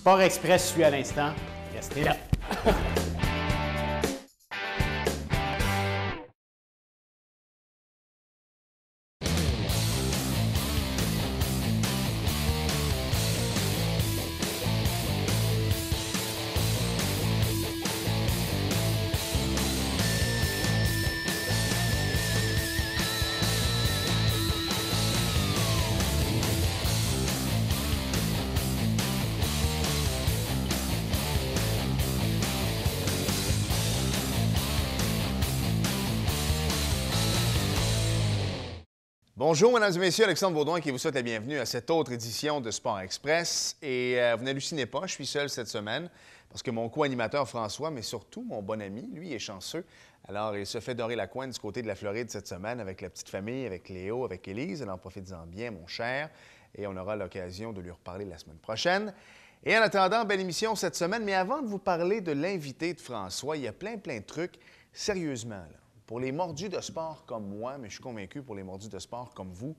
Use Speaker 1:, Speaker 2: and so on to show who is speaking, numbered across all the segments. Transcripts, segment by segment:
Speaker 1: Sport Express suit à l'instant. Restez là.
Speaker 2: Bonjour, mesdames et messieurs. Alexandre Baudouin qui vous souhaite la bienvenue à cette autre édition de Sport Express. Et euh, vous n'hallucinez pas, je suis seul cette semaine parce que mon co-animateur François, mais surtout mon bon ami, lui est chanceux. Alors, il se fait dorer la coin du côté de la Floride cette semaine avec la petite famille, avec Léo, avec Élise. Alors, profitez-en bien, mon cher. Et on aura l'occasion de lui reparler la semaine prochaine. Et en attendant, belle émission cette semaine. Mais avant de vous parler de l'invité de François, il y a plein, plein de trucs. Sérieusement, là. Pour les mordus de sport comme moi, mais je suis convaincu pour les mordus de sport comme vous,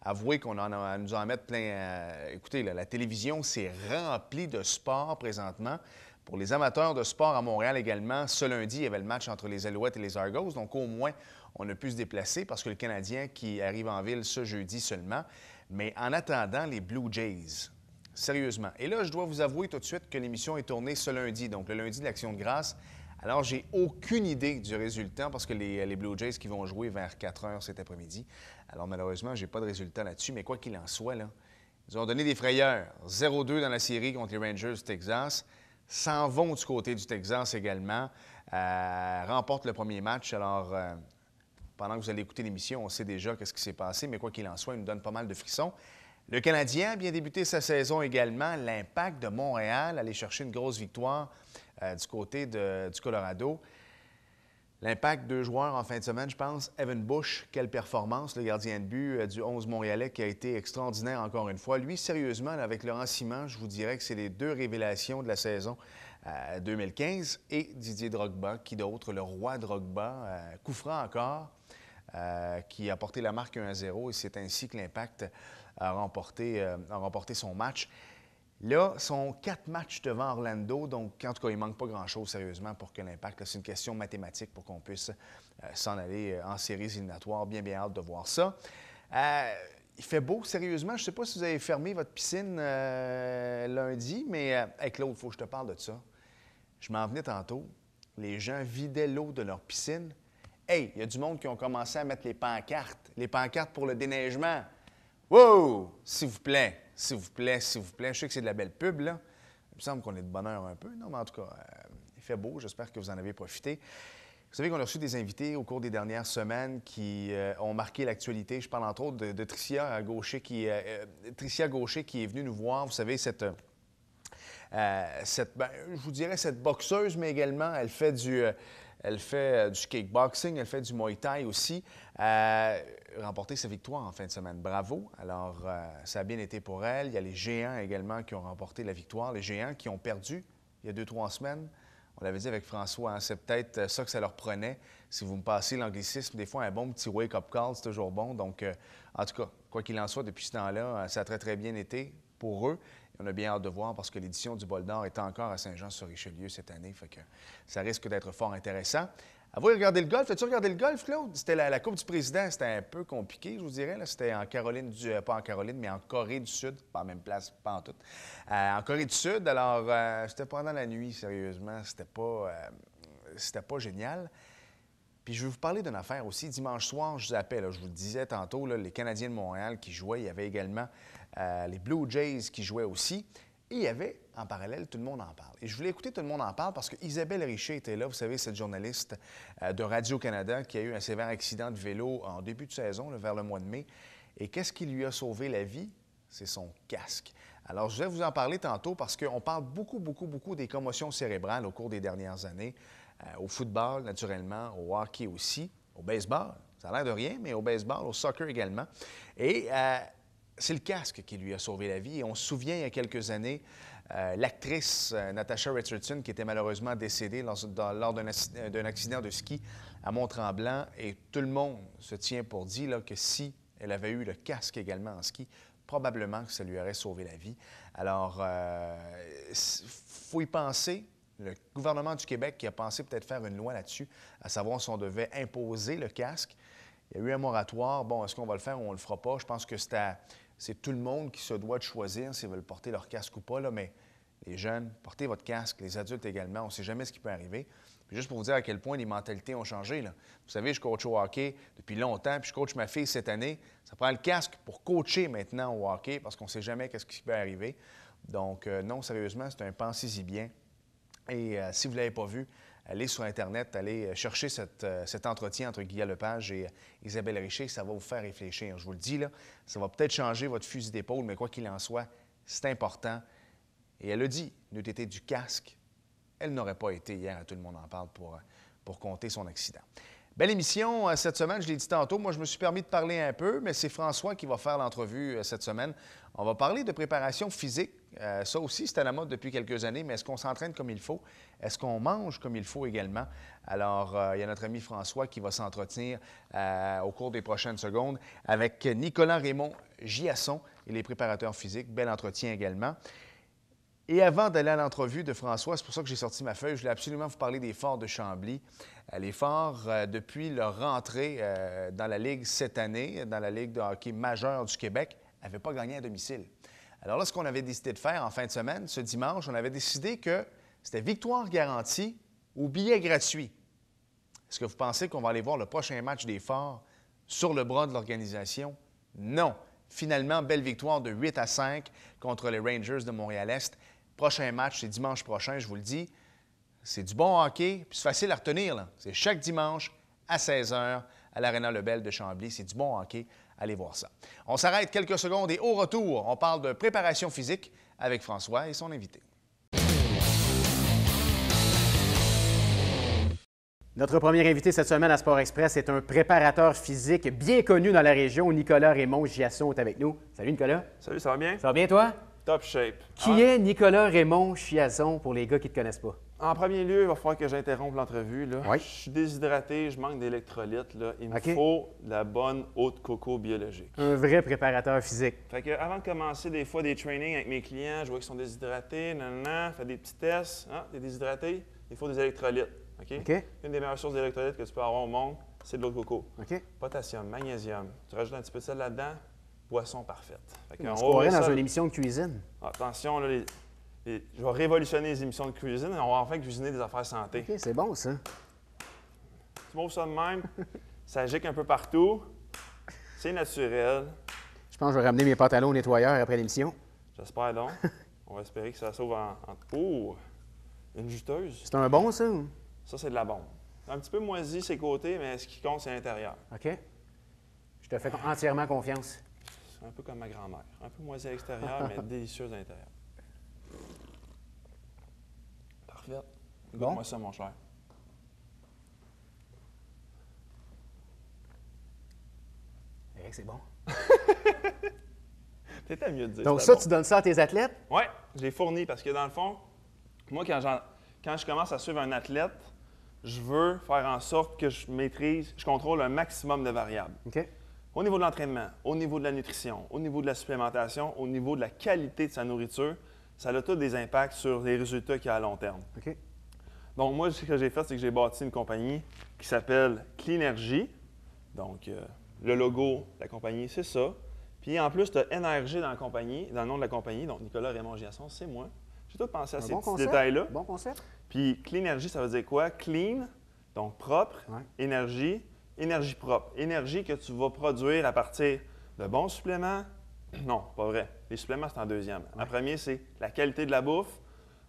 Speaker 2: avouez qu'on en a, nous en mettre plein. Euh, écoutez, la télévision s'est remplie de sport présentement. Pour les amateurs de sport à Montréal également, ce lundi, il y avait le match entre les Alouettes et les Argos. Donc, au moins, on a pu se déplacer parce que le Canadien qui arrive en ville ce jeudi seulement. Mais en attendant, les Blue Jays, sérieusement. Et là, je dois vous avouer tout de suite que l'émission est tournée ce lundi, donc le lundi de l'Action de grâce, alors, j'ai aucune idée du résultat parce que les, euh, Blue Jays qui vont jouer vers 4 heures cet après-midi. Alors, malheureusement, j'ai pas de résultat là-dessus, mais quoi qu'il en soit, là, ils ont donné des frayeurs. 0-2 dans la série contre les Rangers du Texas. S'en vont du côté du Texas également. Euh, remportent le premier match. Alors, euh, pendant que vous allez écouter l'émission, on sait déjà qu'est-ce qui s'est passé, mais quoi qu'il en soit, ils nous donnent pas mal de frissons. Le Canadien a bien débuté sa saison également. L'impact de Montréal, aller chercher une grosse victoire euh, du côté du Colorado. L'impact deux joueurs en fin de semaine, je pense. Evan Bush, quelle performance, le gardien de but euh, du 11 montréalais qui a été extraordinaire encore une fois. Lui, sérieusement, avec Laurent Simon, je vous dirais que c'est les deux révélations de la saison 2015. Euh, et Didier Drogba, qui d'autre, le roi Drogba, couffra encore, qui a porté la marque 1-0 et c'est ainsi que l'impact a remporté, euh, remporté son match. Là, sont quatre matchs devant Orlando, donc en tout cas, il ne manque pas grand-chose sérieusement pour que l'impact. C'est une question mathématique pour qu'on puisse euh, s'en aller euh, en séries éliminatoires. Bien, bien hâte de voir ça. il fait beau, sérieusement. Je ne sais pas si vous avez fermé votre piscine lundi, mais avec l'eau, il faut que je te parle de ça. Je m'en venais tantôt. Les gens vidaient l'eau de leur piscine. Hey, il y a du monde qui ont commencé à mettre les pancartes, les pancartes pour le déneigement. Wow! S'il vous plaît, s'il vous plaît, s'il vous plaît. Je sais que c'est de la belle pub, là. Il me semble qu'on est de bonheur un peu. Non, mais en tout cas, euh, il fait beau. J'espère que vous en avez profité. Vous savez qu'on a reçu des invités au cours des dernières semaines qui euh, ont marqué l'actualité. Je parle entre autres de, Tricia Gaucher qui, euh, Tricia Gaucher qui est venue nous voir. Vous savez, cette, cette ben, je vous dirais cette boxeuse, mais également, elle fait du, elle fait euh, du kickboxing, elle fait du muay thai aussi. Euh, remporté sa victoire en fin de semaine. Bravo. Alors, euh, ça a bien été pour elle. Il y a les géants également qui ont remporté la victoire. Les géants qui ont perdu il y a deux, trois semaines. On l'avait dit avec François, hein, c'est peut-être euh, ça que ça leur prenait. Si vous me passez l'anglicisme, des fois, un bon petit wake-up call, c'est toujours bon. Donc, en tout cas, quoi qu'il en soit, depuis ce temps-là, ça a très, très bien été pour eux on a bien hâte de voir parce que l'édition du Bol d'Or est encore à Saint-Jean-sur-Richelieu cette année. Fait que ça risque d'être fort intéressant. À vous, regarder le golf. As-tu regardé le golf, Claude? C'était la, Coupe du Président. C'était un peu compliqué, je vous dirais. C'était en Caroline du... Euh, pas en Caroline, mais en Corée du Sud. Pas même place, pas en tout. Euh, en Corée du Sud, alors, euh, c'était pendant la nuit, sérieusement. C'était pas... c'était pas génial. Puis je vais vous parler d'une affaire aussi. Dimanche soir, je vous appelle. je vous le disais tantôt, les Canadiens de Montréal qui jouaient, il y avait également euh, les Blue Jays qui jouaient aussi. Et il y avait en parallèle Tout le monde en parle. Et je voulais écouter Tout le monde en parle parce que Isabelle Richer était là, vous savez, cette journaliste euh, de Radio-Canada qui a eu un sévère accident de vélo en début de saison, vers le mois de mai. Et qu'est-ce qui lui a sauvé la vie? C'est son casque. Alors, je vais vous en parler tantôt parce qu'on parle beaucoup, beaucoup, beaucoup des commotions cérébrales au cours des dernières années, euh, au football, naturellement, au hockey aussi, au baseball. Ça a l'air de rien, mais au baseball, au soccer également. Et c'est le casque qui lui a sauvé la vie. Et on se souvient il y a quelques années, euh, l'actrice euh, Natasha Richardson, qui était malheureusement décédée lors, euh, d'un accident de ski à Mont-Tremblant, et tout le monde se tient pour dire là, que si elle avait eu le casque également en ski, probablement que ça lui aurait sauvé la vie. Alors, il faut y penser. Le gouvernement du Québec qui a pensé peut-être faire une loi là-dessus, à savoir si on devait imposer le casque. Il y a eu un moratoire. Bon, est-ce qu'on va le faire ou on le fera pas? Je pense que c'est à c'est tout le monde qui se doit de choisir s'ils veulent porter leur casque ou pas, là, mais les jeunes, portez votre casque, les adultes également, on ne sait jamais ce qui peut arriver. juste pour vous dire à quel point les mentalités ont changé, vous savez, je coach au hockey depuis longtemps, puis je coach ma fille cette année. Ça prend le casque pour coacher maintenant au hockey parce qu'on ne sait jamais ce qui peut arriver. Donc, euh, non, sérieusement, c'est un pensez-y bien. Et euh, si vous ne l'avez pas vu, allez sur Internet, allez euh, chercher euh, cet entretien entre Guillaume Lepage et euh, Isabelle Richer. Ça va vous faire réfléchir. Je vous le dis, là, ça va peut-être changer votre fusil d'épaule, mais quoi qu'il en soit, c'est important. Et elle le dit, n'eût été du casque, elle n'aurait pas été hier, hein, tout le monde en parle, pour, pour compter son accident. Belle émission euh, cette semaine, je l'ai dit tantôt. Moi, je me suis permis de parler un peu, mais c'est François qui va faire l'entrevue euh, cette semaine. On va parler de préparation physique. Euh, ça aussi, c'est à la mode depuis quelques années, mais est-ce qu'on s'entraîne comme il faut? Est-ce qu'on mange comme il faut également? Alors, il y a notre ami François qui va s'entretenir au cours des prochaines secondes avec Nicolas Raymond Giasson. et les préparateurs physiques Bel entretien également. Et avant d'aller à l'entrevue de François, c'est pour ça que j'ai sorti ma feuille, je voulais absolument vous parler des forts de Chambly. Euh, les forts, euh, depuis leur rentrée euh, dans la Ligue cette année, dans la Ligue de hockey majeure du Québec, n'avaient pas gagné à domicile. Alors là, ce qu'on avait décidé de faire en fin de semaine, ce dimanche, on avait décidé que c'était victoire garantie ou billet gratuit. Est-ce que vous pensez qu'on va aller voir le prochain match des forts sur le bras de l'organisation? Non. Finalement, belle victoire de 8 à 5 contre les Rangers de Montréal-Est. Prochain match, c'est dimanche prochain, je vous le dis. C'est du bon hockey, puis c'est facile à retenir. C'est chaque dimanche à 16 h à l'Arena Lebel de Chambly. C'est du bon hockey. Allez voir ça. On s'arrête quelques secondes et au retour, on parle de préparation physique avec François et son invité.
Speaker 1: Notre premier invité cette semaine à Sport Express est un préparateur physique bien connu dans la région. Nicolas Raymond Giasson est avec nous. Salut Nicolas. Salut, ça va
Speaker 3: bien? Ça va bien toi? Top shape.
Speaker 1: Qui est Nicolas Raymond Chiazon pour les gars qui ne te connaissent pas?
Speaker 3: En premier lieu, il va falloir que j'interrompe l'entrevue. Oui. Je suis déshydraté, je manque d'électrolytes. Il me faut la bonne eau de coco biologique.
Speaker 1: Un vrai préparateur physique.
Speaker 3: avant de commencer des fois des trainings avec mes clients, je vois qu'ils sont déshydratés, nanana, fais des petits tests. Hein, t'es il faut des électrolytes. Une des meilleures sources d'électrolytes que tu peux avoir au monde, c'est de l'eau de coco. Potassium, magnésium. Tu rajoutes un petit peu de sel là-dedans, boisson parfaite. on pourrait dans une
Speaker 1: émission de cuisine.
Speaker 3: Attention, là, je vais révolutionner les émissions de cuisine et on va enfin cuisiner des affaires santé. OK, c'est bon, ça. Tu m'ouvres ça de même, ça gique un peu partout, c'est naturel.
Speaker 1: Je pense que je vais ramener mes pantalons au nettoyeur après l'émission.
Speaker 3: J'espère donc. on va espérer que ça sauve en... en... Oh! Une juteuse. C'est un bon, ça? Ça, c'est de la bombe. Un petit peu moisi ses côtés, mais ce qui compte, c'est l'intérieur.
Speaker 1: OK. Je te fais entièrement
Speaker 3: confiance un peu comme ma grand-mère. Un peu moisi à l'extérieur, mais délicieuse à l'intérieur. Parfait. Bon. moi ça, mon cher. c'est bon. T'étais mieux de dire. Donc, ça, tu
Speaker 1: donnes ça à tes athlètes?
Speaker 3: Oui, je les fournis parce que dans le fond, moi, quand, quand je commence à suivre un athlète, je veux faire en sorte que je maîtrise, je contrôle un maximum de variables. OK. Au niveau de l'entraînement, au niveau de la nutrition, au niveau de la supplémentation, au niveau de la qualité de sa nourriture, ça a tous des impacts sur les résultats qu'il y a à long terme. OK. Donc, moi, ce que j'ai fait, c'est que j'ai bâti une compagnie qui s'appelle Cleanergy. Donc, euh, le logo de la compagnie, c'est ça. Puis, en plus, tu as NRG dans la compagnie, dans le nom de la compagnie. Donc, Nicolas Raymond Giasson, c'est moi. J'ai tout pensé à ces détails-là. Bon concept. Puis, Cleanergy, ça veut dire quoi? Clean, donc propre, énergie, énergie propre, énergie que tu vas produire à partir de bons suppléments. Non, pas vrai. Les suppléments, c'est en deuxième. En premier, c'est la qualité de la bouffe.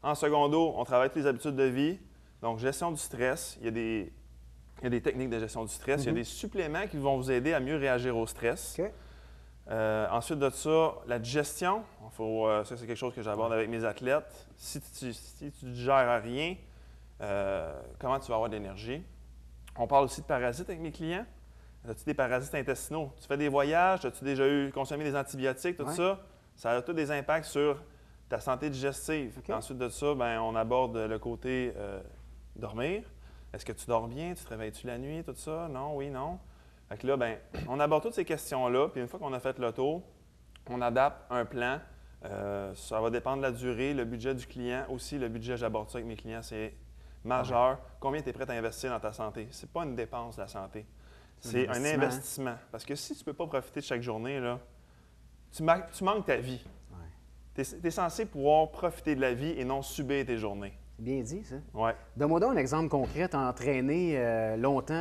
Speaker 3: En secondo, on travaille toutes les habitudes de vie. Donc, gestion du stress. Il y a des, techniques de gestion du stress. Il y a mhm. des suppléments qui vont vous aider à mieux réagir au stress. Euh, ensuite de ça, la digestion. Euh, ça, c'est quelque chose que j'aborde avec mes athlètes. Si tu ne digères rien, euh, comment tu vas avoir de l'énergie? On parle aussi de parasites avec mes clients. As-tu des parasites intestinaux? Tu fais des voyages, as-tu déjà eu consommé des antibiotiques, tout ça? Ça a tous des impacts sur ta santé digestive. Ensuite de ça, ben, on aborde le côté euh, dormir. Est-ce que tu dors bien? Tu te réveilles-tu la nuit? Tout ça? Non, oui, non. là, ben, on aborde toutes ces questions-là. Puis une fois qu'on a fait le tour, on adapte un plan. Euh, ça va dépendre de la durée, le budget du client. Aussi, le budget, j'aborde ça avec mes clients, c'est majeur, combien tu es prêt à investir dans ta santé. Ce n'est pas une dépense, la santé. C'est un hein? investissement. Parce que si tu ne peux pas profiter de chaque journée, là, tu, manques ta vie. Tu es, censé pouvoir profiter de la vie et non subir tes journées bien dit, ça. Oui.
Speaker 1: Donne-moi un exemple concret. Tu entraîné euh, longtemps,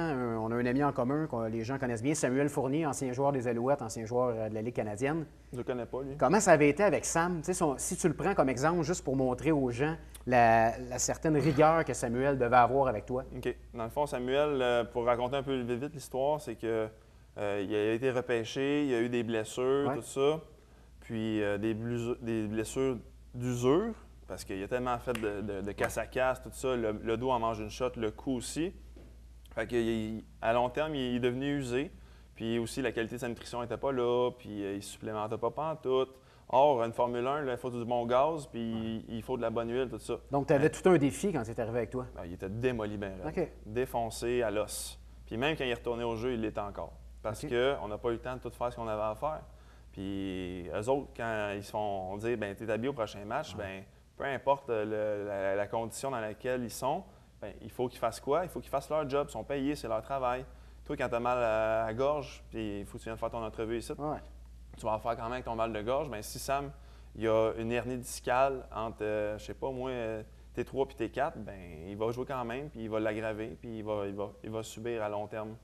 Speaker 1: on a un ami en commun les gens connaissent bien, Samuel Fournier, ancien joueur des Alouettes, ancien joueur euh, de la Ligue canadienne.
Speaker 3: Je ne connais pas, lui. Comment
Speaker 1: ça avait été avec Sam? si tu le prends comme exemple, juste pour montrer aux gens la, certaine rigueur que Samuel devait avoir avec toi.
Speaker 3: OK. Dans le fond, Samuel, euh, pour raconter un peu vite l'histoire, c'est que il a été repêché, il a eu des blessures, tout ça, puis des blessures d'usure parce qu'il a tellement fait de, casse à casse, tout ça. Le, dos en mange une shot, le cou aussi. Fait à long terme, il est devenu usé. Puis aussi, la qualité de sa nutrition n'était pas là, puis euh, il ne supplémentait pas, pas en tout. Or, une Formule 1, il faut du bon gaz, puis il faut de la bonne huile, tout ça.
Speaker 1: Donc, tu avais tout un défi quand il est arrivé avec toi.
Speaker 3: Ben, il était démoli bien défoncé à l'os. Puis même quand il est retourné au jeu, il l'était encore. Parce qu'on n'a pas eu le temps de tout faire ce qu'on avait à faire. Puis eux autres, quand ils se font dire, ben, es habillé au prochain match, ben, peu importe euh, la, condition dans laquelle ils sont, ben, il faut qu'ils fassent quoi? Il faut qu'ils fassent leur job. Ils sont payés, c'est leur travail. Toi, quand tu as mal à la gorge, puis il faut que tu viennes faire ton entrevue ici, tu vas en faire quand même avec ton mal de gorge. Bien, si Sam, il a une hernie discale entre, euh, je sais pas moi, euh, T3 puis T4, ben il va jouer quand même, puis il va l'aggraver, puis il va, il, va, il va subir à long terme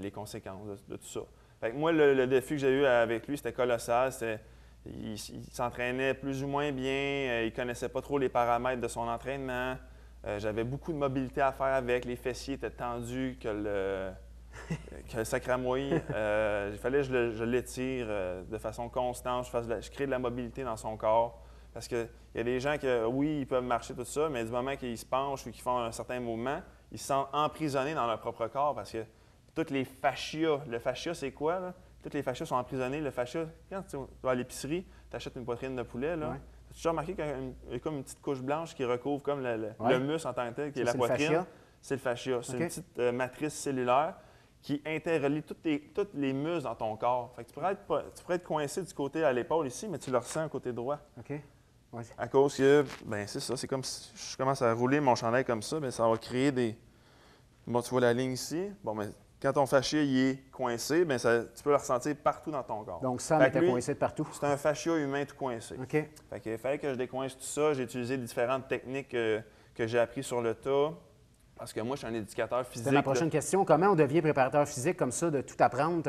Speaker 3: les conséquences de, tout ça. Fait moi, le, défi que j'ai eu avec lui, c'était colossal il, s'entraînait plus ou moins bien, euh, il ne connaissait pas trop les paramètres de son entraînement. Euh, j'avais beaucoup de mobilité à faire avec, les fessiers étaient tendus que le, que le euh, il fallait que je l'étire de façon constante, je, crée de la mobilité dans son corps. Parce qu'il y a des gens qui, oui, ils peuvent marcher tout ça, mais du moment qu'ils se penchent ou qu'ils font un certain mouvement, ils se sentent emprisonnés dans leur propre corps parce que toutes les fascias, le fascia, c'est quoi? Toutes les fascias sont emprisonnées. Le fascia, quand tu vas à l'épicerie, tu achètes une poitrine de poulet, là, as tu as remarqué qu'il y a comme une petite couche blanche qui recouvre comme le, mus muscle en tant que tel, qui est la poitrine. C'est le fascia. C'est une petite euh, matrice cellulaire qui interrelie toutes, toutes, les muscles dans ton corps. Fait que tu, pourrais être, coincé du côté à l'épaule ici, mais tu le ressens côté droit. OK. À cause que, ben c'est ça, c'est comme si je commence à rouler mon chandail comme ça, mais ben, ça va créer des... Bon, tu vois la ligne ici. Bon, mais quand ton fascia y est coincé, bien ça, tu peux le ressentir partout dans ton corps. Donc, ça était coincé de partout. C'est un fascia humain tout coincé. OK. Fait que, il fallait que je décoince tout ça. J'ai utilisé différentes techniques euh, que j'ai apprises sur le tas. Parce que moi, je suis un éducateur physique. C'est ma prochaine
Speaker 1: question. Comment on devient préparateur physique comme ça, de tout apprendre?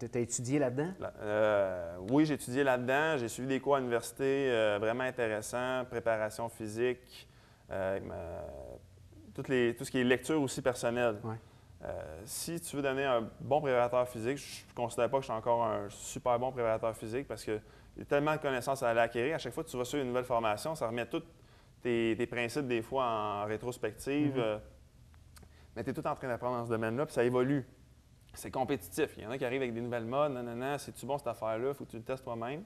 Speaker 1: Tu as étudié là-dedans?
Speaker 3: Euh, oui, j'ai étudié là-dedans. J'ai suivi des cours à l'université euh, vraiment intéressants, préparation physique, toutes les, tout ce qui est lecture aussi personnelle. Euh, si tu veux donner un bon préparateur physique, je ne considère pas que je suis encore un super bon préparateur physique parce qu'il y a tellement de connaissances à l'acquérir. acquérir. À chaque fois que tu vas sur une nouvelle formation, ça remet tous tes, principes des fois en rétrospective. Mhm. Euh, mais tu es tout en train d'apprendre dans ce domaine-là, puis ça évolue. C'est compétitif. Il y en a qui arrivent avec des nouvelles modes. Non, non, non, c'est-tu bon cette affaire-là? Il faut que tu le testes toi-même.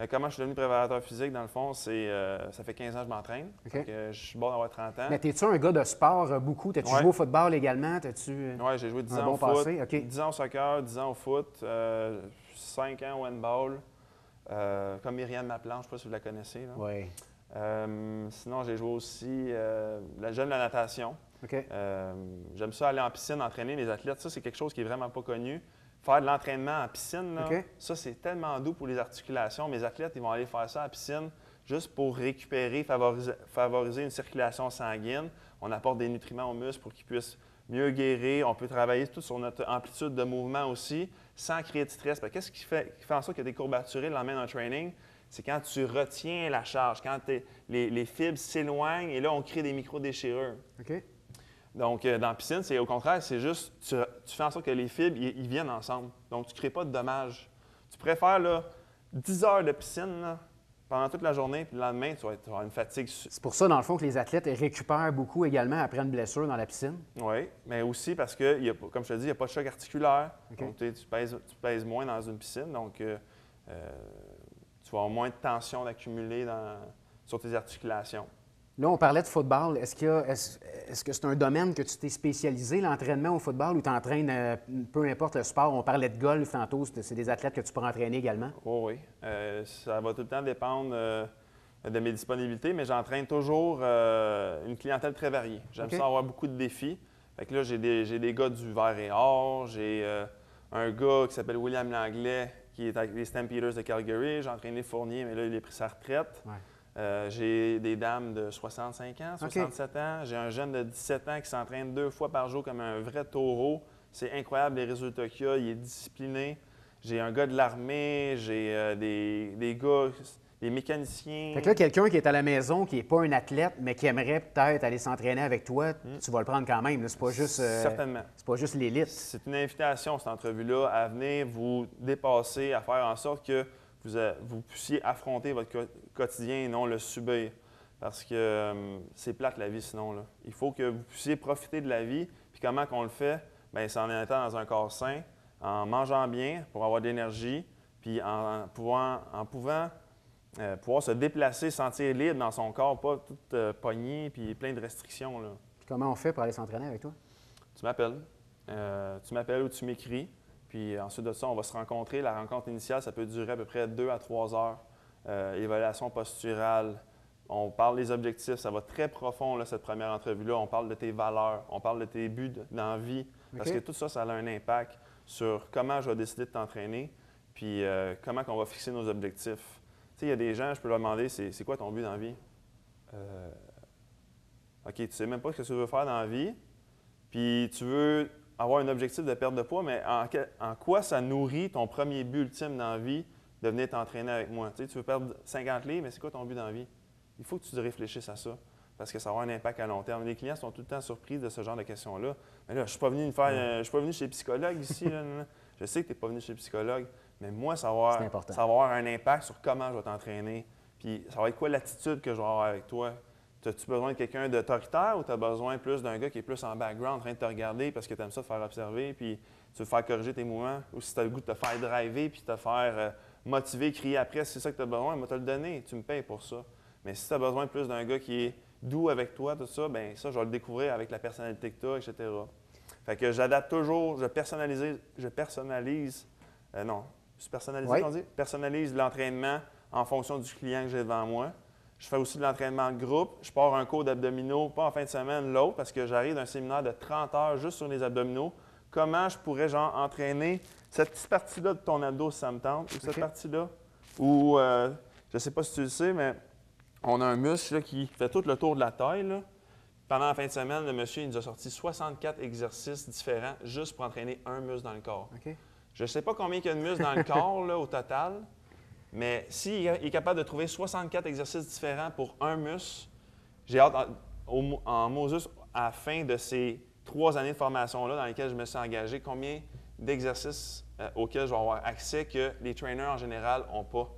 Speaker 3: Euh, comment je suis devenu préparateur physique, dans le fond, c'est euh, ça fait 15 ans que je m'entraîne. je suis bon d'avoir 30 ans. Mais
Speaker 1: t'es-tu un gars de sport euh, beaucoup? T'as-tu joué au football également? tu Oui, j'ai joué 10 ans au 10
Speaker 3: ans au soccer, 10 ans au foot, 5 ans au handball, comme Myriam Maplan, je ne sais pas si vous la connaissez. Oui. sinon, j'ai joué aussi la jeune de la natation. J'aime ça aller en piscine, entraîner les athlètes. Ça, c'est quelque chose qui est vraiment pas connu faire de l'entraînement en piscine, ça, c'est tellement doux pour les articulations. Mes athlètes, ils vont aller faire ça en piscine juste pour récupérer, favoriser, une circulation sanguine. On apporte des nutriments aux muscles pour qu'ils puissent mieux guérir. On peut travailler tout sur notre amplitude de mouvement aussi, sans créer de stress. Qu'est-ce qui fait, en sorte que des courbaturés l'emmènent en training? C'est quand tu retiens la charge, quand les, fibres s'éloignent et là, on crée des micro-déchirures. Donc, euh, dans la piscine, c'est au contraire, c'est juste, tu, tu, fais en sorte que les fibres, ils viennent ensemble. Donc, tu ne crées pas de dommages. Tu préfères là, 10 heures de piscine pendant toute la journée, puis le lendemain, tu vas, avoir une fatigue. C'est
Speaker 1: pour ça, dans le fond, que les athlètes récupèrent beaucoup également après une blessure dans la piscine.
Speaker 3: Oui, mais aussi parce que, comme je te dis, il n'y a pas de choc articulaire. Donc, tu, pèses, tu pèses moins dans une piscine, donc euh, euh, tu vas avoir moins de tension d'accumuler sur tes articulations.
Speaker 1: Là, on parlait de football. Est-ce, que c'est un domaine que tu t'es spécialisé, l'entraînement au football, ou tu entraînes euh, peu importe le sport? On parlait de golf tantôt, c'est des athlètes que tu peux entraîner également?
Speaker 3: Oh oui, oui, euh, ça va tout le temps dépendre euh, de mes disponibilités, mais j'entraîne toujours une clientèle très variée. J'aime ça avoir beaucoup de défis. là, j'ai des, gars du vert et or, j'ai un gars qui s'appelle William Langlais, qui est avec les Stampeders de Calgary. J'ai entraîné Fournier, mais là, il est pris sa retraite. Euh, j'ai des dames de 65 ans, 67 ans. J'ai un jeune de 17 ans qui s'entraîne deux fois par jour comme un vrai taureau. C'est incroyable les résultats qu'il a. Il est discipliné. J'ai un gars de l'armée. J'ai euh, des, gars, des mécaniciens. Fait que là, quelqu'un qui est
Speaker 1: à la maison, qui n'est pas un athlète, mais qui aimerait peut-être aller s'entraîner avec toi, hmm. tu vas le prendre quand même. C'est pas juste. Euh,
Speaker 3: pas juste l'élite. C'est une invitation, cette entrevue-là, à venir vous dépasser, à faire en sorte que vous puissiez affronter votre quotidien et non le subir. Parce que euh, c'est plate la vie sinon. Là. Il faut que vous puissiez profiter de la vie. Puis comment qu'on le fait? Bien, c'est en étant dans un corps sain, en mangeant bien pour avoir de l'énergie, puis en, pouvant, en pouvant euh, pouvoir se déplacer, sentir libre dans son corps, pas tout euh, pogné, puis plein de restrictions. Là.
Speaker 1: Comment on fait pour aller s'entraîner avec toi?
Speaker 3: Tu m'appelles. tu m'appelles ou tu m'écris. Puis ensuite de ça, on va se rencontrer. La rencontre initiale, ça peut durer à peu près deux à trois heures. Euh, évaluation posturale. On parle des objectifs, ça va très profond, cette première entrevue-là. On parle de tes valeurs, on parle de tes buts dans vie, parce que tout ça, ça a un impact sur comment je vais décider de t'entraîner, puis euh, comment on va fixer nos objectifs. Tu sais, il y a des gens, je peux leur demander, c'est quoi ton but dans la vie? Euh, OK, tu sais même pas ce que tu veux faire dans la vie, puis tu veux avoir un objectif de perte de poids, mais en, en quoi ça nourrit ton premier but ultime dans la vie? de venir t'entraîner avec moi. Tu, sais, veux perdre 50 livres, mais c'est quoi ton but dans vie? Il faut que tu réfléchisses à ça parce que ça va avoir un impact à long terme. Les clients sont tout le temps surpris de ce genre de questions-là. Mais là, je ne suis pas venu faire, euh, je suis pas venu chez le psychologue ici. Je sais que tu n'es pas venu chez le psychologue, mais moi, ça va, avoir, un impact sur comment je vais t'entraîner. Puis ça va être quoi l'attitude que je vais avoir avec toi. As-tu besoin de quelqu'un d'autoritaire ou tu as besoin plus d'un gars qui est plus en background en train de te regarder parce que tu aimes ça te faire observer, puis tu veux faire corriger tes mouvements, ou si tu as le goût de te faire driver, puis te faire... Euh, motivé, crier après, si c'est ça que tu as besoin, moi, te le donner, tu me payes pour ça. Mais si tu as besoin plus d'un gars qui est doux avec toi, tout ça, ben ça, je vais le découvrir avec la personnalité que tu as, etc. Fait que j'adapte toujours, je personnalise, je personnalise, euh, non, personnalise, dit? Personnalise l'entraînement en fonction du client que j'ai devant moi. Je fais aussi de l'entraînement groupe. Je pars un cours d'abdominaux, pas en fin de semaine, l'autre, parce que j'arrive d'un séminaire de 30 heures juste sur les abdominaux. Comment je pourrais, genre, entraîner cette petite partie-là de ton ado, ça me tente, ou cette partie-là, où, euh, je ne sais pas si tu le sais, mais on a un muscle qui fait tout le tour de la taille. Pendant la fin de semaine, le monsieur nous a sorti 64 exercices différents juste pour entraîner un muscle dans le corps. Je ne sais pas combien il y a de muscles dans le corps au total, mais s'il est capable de trouver 64 exercices différents pour un muscle, j'ai hâte, en, au, en à la fin de ces trois années de formation-là dans lesquelles je me suis engagé, combien d'exercices euh, auxquels je vais avoir accès que les trainers en général n'ont pas.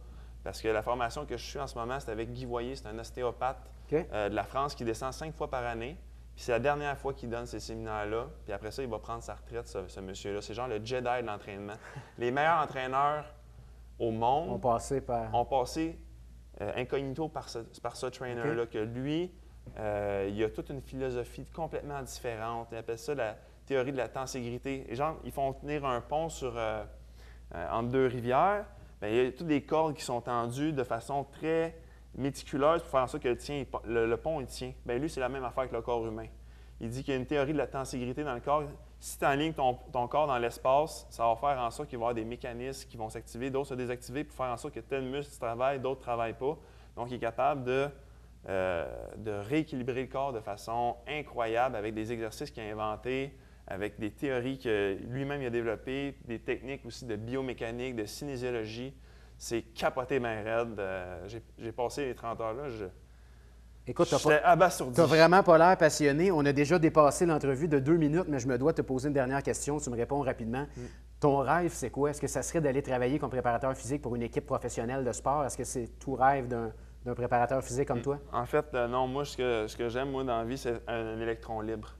Speaker 3: Parce que la formation que je suis en ce moment, c'est avec Guy Voyer, c'est un ostéopathe euh, de la France qui descend cinq fois par année. Puis c'est la dernière fois qu'il donne ces séminaires-là. Puis après ça, il va prendre sa retraite, ce, monsieur-là. C'est genre le Jedi de l'entraînement. les meilleurs entraîneurs au monde ont passé par. Ont passé euh, incognito par ce, par ce trainer-là. Que lui, il a toute une philosophie complètement différente. Il appelle ça la, théorie de la tenségrité. Les gens, ils font tenir un pont sur, euh, euh, entre deux rivières. Ben, il y a toutes des cordes qui sont tendues de façon très méticuleuse pour faire en sorte que le, le, pont il tient. Ben, lui, c'est la même affaire que le corps humain. Il dit qu'il y a une théorie de la tenségrité dans le corps. Si tu enlignes ton, corps dans l'espace, ça va faire en sorte qu'il va y avoir des mécanismes qui vont s'activer, d'autres se désactiver pour faire en sorte que tel muscle travaille, d'autres ne travaillent pas. Donc, il est capable de, euh, de rééquilibrer le corps de façon incroyable avec des exercices qu'il a inventés, avec des théories que lui-même a développées, des techniques aussi de biomécanique, de cinésiologie. C'est capoté main raide. Euh, j'ai passé les 30 heures là. Je, Écoute, tu n'as vraiment
Speaker 1: pas l'air passionné. On a déjà dépassé l'entrevue de deux minutes, mais je me dois te poser une dernière question. Tu me réponds rapidement. Mm. Ton rêve, c'est quoi? Est-ce que ça serait d'aller travailler comme préparateur physique pour une équipe professionnelle de sport? Est-ce que c'est tout rêve d'un préparateur physique comme mm. toi?
Speaker 3: En fait, euh, non. Moi, ce que, j'aime, moi, dans la vie, c'est un électron libre.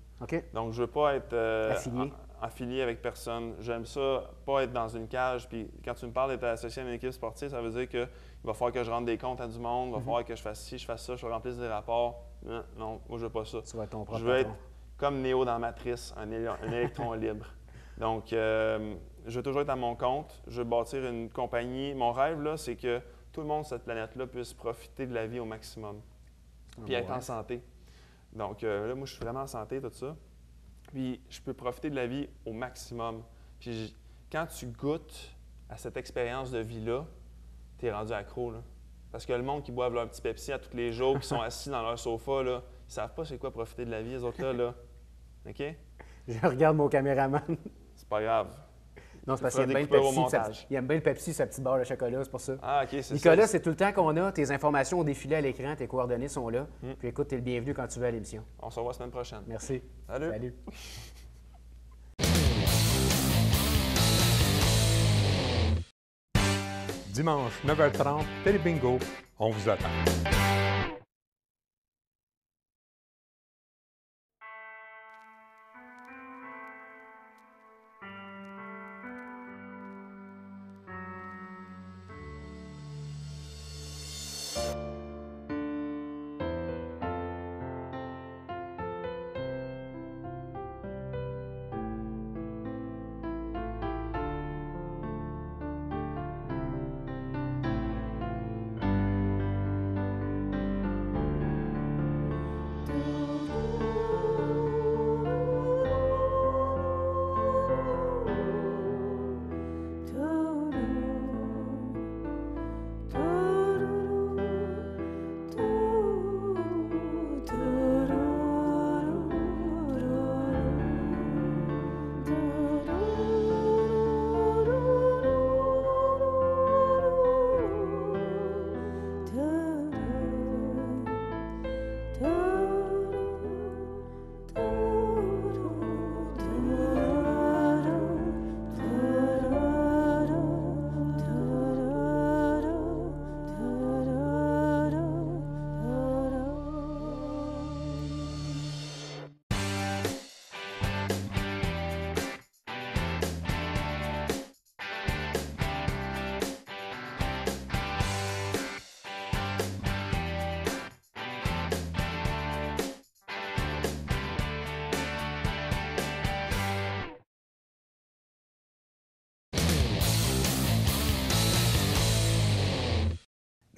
Speaker 3: Donc, je veux pas être euh, affilié. avec personne. J'aime ça, pas être dans une cage. Puis quand tu me parles d'être associé à une équipe sportive, ça veut dire qu'il va falloir que je rende des comptes à du monde, il va mhm. falloir que je fasse ci, je fasse ça, je remplisse des rapports. Non, moi, je veux pas ça. être ton Je veux être comme Néo dans Matrice, un, électron libre. Donc, euh, je veux toujours être à mon compte. Je veux bâtir une compagnie. Mon rêve, là, c'est que tout le monde sur cette planète-là puisse profiter de la vie au maximum. Puis être en santé. Donc euh, là, moi, je suis vraiment en santé, tout ça. Puis je peux profiter de la vie au maximum. Puis quand tu goûtes à cette expérience de vie-là, tu es rendu accro. Là. Parce que le monde qui boivent leur petit Pepsi à tous les jours, qui sont assis dans leur sofa, là, ils savent pas c'est quoi profiter de la vie, les autres-là. Là. OK?
Speaker 1: Je regarde mon caméraman.
Speaker 3: C'est pas grave. Non, c'est parce qu'il aime, bien le Pepsi, sa, il aime
Speaker 1: bien Pepsi, sa petite barre de chocolat, c'est
Speaker 3: pour ça. Ah, OK, c'est ça. Nicolas,
Speaker 1: c'est tout le temps qu'on a. Tes informations ont défilé à l'écran, tes coordonnées sont là. Hmm. Puis écoute, t'es le bienvenu quand tu veux à l'émission.
Speaker 3: On se revoit semaine prochaine. Merci. Salut. Salut. Dimanche, 9h30, Télé Bingo, on vous attend.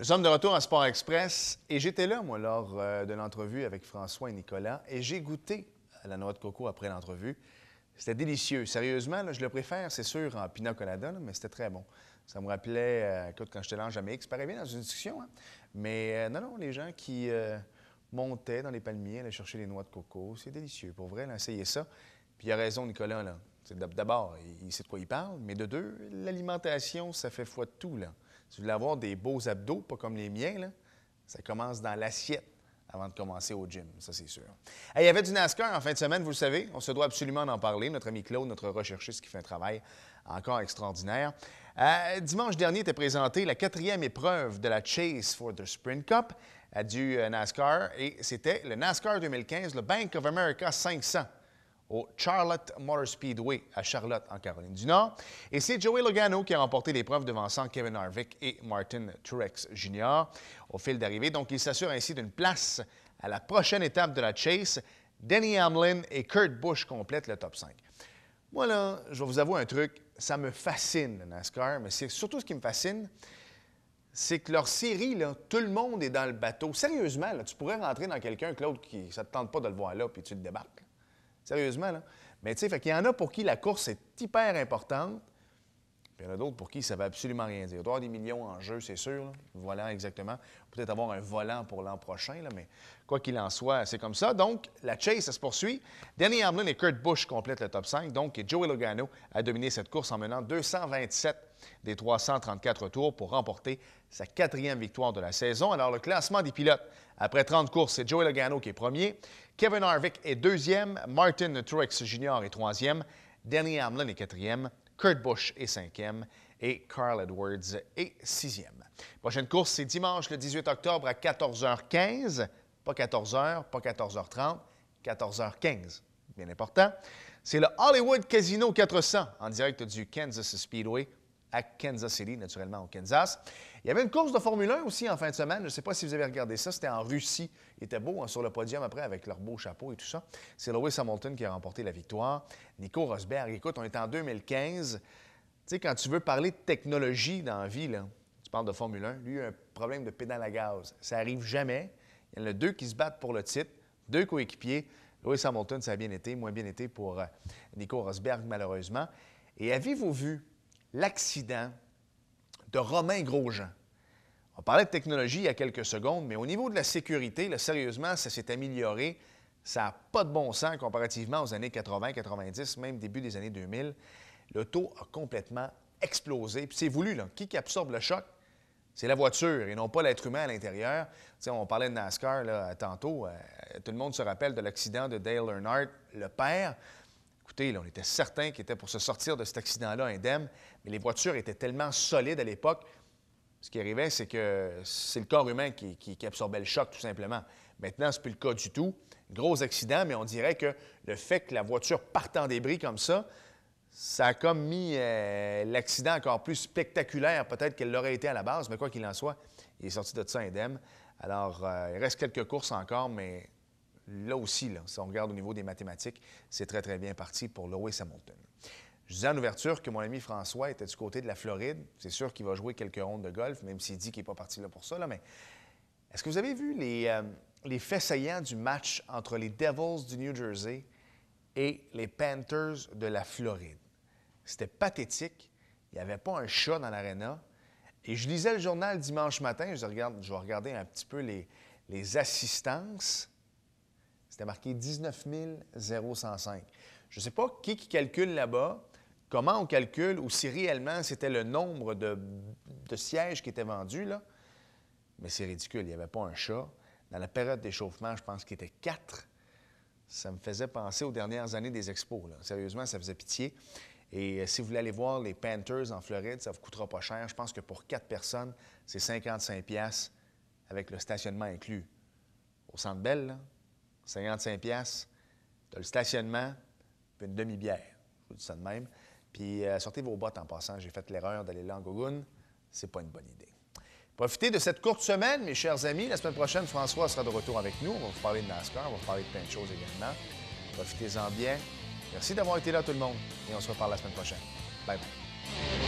Speaker 2: Nous sommes de retour à Sport Express et j'étais là, moi, lors euh, de l'entrevue avec François et Nicolas et j'ai goûté la noix de coco après l'entrevue. C'était délicieux. Sérieusement, je le préfère, c'est sûr, en pina colada, mais c'était très bon. Ça me rappelait, euh, écoute, quand j'étais là en Jamaïque, ça paraît bien dans une discussion, hein. mais euh, non, non, les gens qui montaient dans les palmiers, allaient chercher les noix de coco, c'est délicieux. Pour vrai, essayez ça. Puis il a raison, Nicolas, là. D'abord, il sait de quoi il parle, mais de deux, l'alimentation, ça fait foi de tout, là tu voulais avoir des beaux abdos, pas comme les miens, là, ça commence dans l'assiette avant de commencer au gym, ça c'est sûr. il y avait du NASCAR en fin de semaine, vous le savez, on se doit absolument d'en parler. Notre ami Claude, notre recherchiste qui fait un travail encore extraordinaire. Euh, dimanche dernier était présentée la quatrième épreuve de la Chase for the Sprint Cup euh, du euh, NASCAR et c'était le NASCAR 2015, le Bank of America 500 au Charlotte Motor Speedway à Charlotte, en Caroline du Nord. Et c'est Joey Logano qui a remporté l'épreuve devançant Kevin Harvick et Martin Truex Jr. au fil d'arrivée. Donc, il s'assure ainsi d'une place à la prochaine étape de la chase. Danny Hamlin et Kurt Busch complètent le top 5. Moi, là, je vais vous avouer un truc, ça me fascine, le NASCAR, mais c'est surtout ce qui me fascine, c'est que leur série, là, tout le monde est dans le bateau. Sérieusement, là, tu pourrais rentrer dans quelqu'un, Claude, qui ne te tente pas de le voir là, puis tu te débarques. Sérieusement, là. Mais tu sais, il y en a pour qui la course est hyper importante, il y en a d'autres pour qui ça ne absolument rien dire. Il des millions en jeu, c'est sûr. Voilà exactement. Peut-être avoir un volant pour l'an prochain, mais quoi qu'il en soit, c'est comme ça. Donc, la chase, ça se poursuit. Danny Hamlin et Kurt Busch complètent le top 5. Donc, Joey Logano a dominé cette course en menant 227 des 334 tours pour remporter sa quatrième victoire de la saison. Alors, le classement des pilotes, après 30 courses, c'est Joey Logano qui est premier. Kevin Harvick est deuxième. Martin Truex Jr. est troisième. Danny Hamlin est quatrième. Kurt Busch est cinquième et Carl Edwards est sixième. Prochaine course, c'est dimanche le 18 octobre à 14h15. Pas 14h, pas 14h30, 14h15. Bien important. C'est le Hollywood Casino 400 en direct du Kansas Speedway à Kansas City, naturellement au Kansas. Il y avait une course de Formule 1 aussi en fin de semaine. Je ne sais pas si vous avez regardé ça. C'était en Russie. Il était beau hein, sur le podium après avec leur beau chapeau et tout ça. C'est Lewis Hamilton qui a remporté la victoire. Nico Rosberg, écoute, on est en 2015. Tu sais, quand tu veux parler de technologie dans la vie, là, tu parles de Formule 1, lui, il a un problème de pédale à gaz. Ça arrive jamais. Il y en a deux qui se battent pour le titre, deux coéquipiers. Lewis Hamilton, ça a bien été, moins bien été pour euh, Nico Rosberg, malheureusement. Et avez-vous vu l'accident de Romain Grosjean. On parlait de technologie il y a quelques secondes, mais au niveau de la sécurité, sérieusement, ça s'est amélioré. Ça n'a pas de bon sens comparativement aux années 80, 90, même début des années 2000. Le taux a complètement explosé. Puis c'est voulu, Qui, qui absorbe le choc? C'est la voiture et non pas l'être humain à l'intérieur. on parlait de NASCAR là, tantôt. Euh, tout le monde se rappelle de l'accident de Dale Earnhardt, le père. Écoutez, on était certain qu'il était pour se sortir de cet accident-là indemne, mais les voitures étaient tellement solides à l'époque. Ce qui arrivait, c'est que c'est le corps humain qui, absorbait le choc, tout simplement. Maintenant, ce n'est plus le cas du tout. Gros accident, mais on dirait que le fait que la voiture parte en débris comme ça, ça a comme mis euh, l'accident encore plus spectaculaire, peut-être qu'elle l'aurait été à la base, mais quoi qu'il en soit, il est sorti de ça indemne. Alors, euh, il reste quelques courses encore, mais là aussi, là, si on regarde au niveau des mathématiques, c'est très, très bien parti pour Lewis Hamilton. Je disais en ouverture que mon ami François était du côté de la Floride. C'est sûr qu'il va jouer quelques rondes de golf, même s'il dit qu'il n'est pas parti là pour ça. mais est-ce que vous avez vu les, faits euh, saillants du match entre les Devils du New Jersey et les Panthers de la Floride? C'était pathétique. Il n'y avait pas un chat dans l'aréna. Et je lisais le journal dimanche matin. Je, regarde, je regardais un petit peu les assistances. C'était marqué 19 005. Je ne sais pas qui, qui calcule là-bas, comment on calcule ou si réellement c'était le nombre de, sièges qui étaient vendus, là. mais c'est ridicule, il n'y avait pas un chat. Dans la période d'échauffement, je pense qu'il était quatre. Ça me faisait penser aux dernières années des expos. Sérieusement, ça faisait pitié. Et euh, si vous voulez aller voir les Panthers en Floride, ça ne vous coûtera pas cher. Je pense que pour quatre personnes, c'est 55 avec le stationnement inclus. Au Centre belle là, 55 pièces, tu as le stationnement, puis une demi-bière. Je vous dis ça de même. Puis euh, sortez vos bottes en passant. J'ai fait l'erreur d'aller là en Ce C'est pas une bonne idée. Profitez de cette courte semaine, mes chers amis. La semaine prochaine, François sera de retour avec nous. On va vous parler de NASCAR, on va vous parler de plein de choses également. Profitez-en bien. Merci d'avoir été là, tout le monde. Et on se reparle la semaine prochaine. Bye bye.